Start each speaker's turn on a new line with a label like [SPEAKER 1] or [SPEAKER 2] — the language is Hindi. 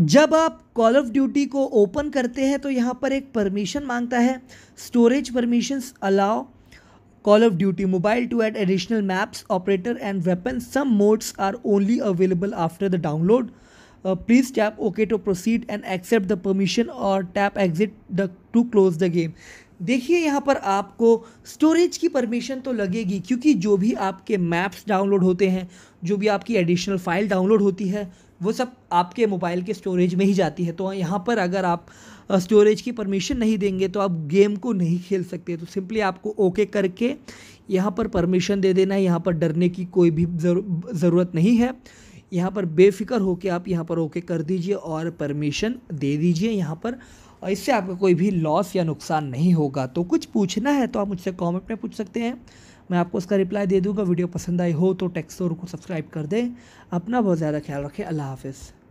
[SPEAKER 1] जब आप कॉल ऑफ ड्यूटी को ओपन करते हैं तो यहाँ पर एक परमिशन मांगता है storage permission allow Call of Duty mobile to at additional maps operator and weapon some modes are only available after the download please tap okay to proceed and accept the permission और tap exit the to close the game देखिए यहाँ पर आपको स्टोरेज की परमिशन तो लगेगी क्योंकि जो भी आपके मैप्स डाउनलोड होते हैं जो भी आपकी एडिशनल फ़ाइल डाउनलोड होती है वो सब आपके मोबाइल के स्टोरेज में ही जाती है तो यहाँ पर अगर आप स्टोरेज की परमिशन नहीं देंगे तो आप गेम को नहीं खेल सकते तो सिंपली आपको ओके करके यहाँ पर परमिशन दे देना है यहाँ पर डरने की कोई भी ज़रूरत नहीं है यहाँ पर बेफिक्र होकर आप यहाँ पर ओके कर दीजिए और परमिशन दे दीजिए यहाँ पर और इससे आपका कोई भी लॉस या नुकसान नहीं होगा तो कुछ पूछना है तो आप मुझसे कमेंट में पूछ सकते हैं मैं आपको उसका रिप्लाई दे दूंगा वीडियो पसंद आई हो तो टेक्सोर को सब्सक्राइब कर दें अपना बहुत ज़्यादा ख्याल रखें अल्लाह हाफिज़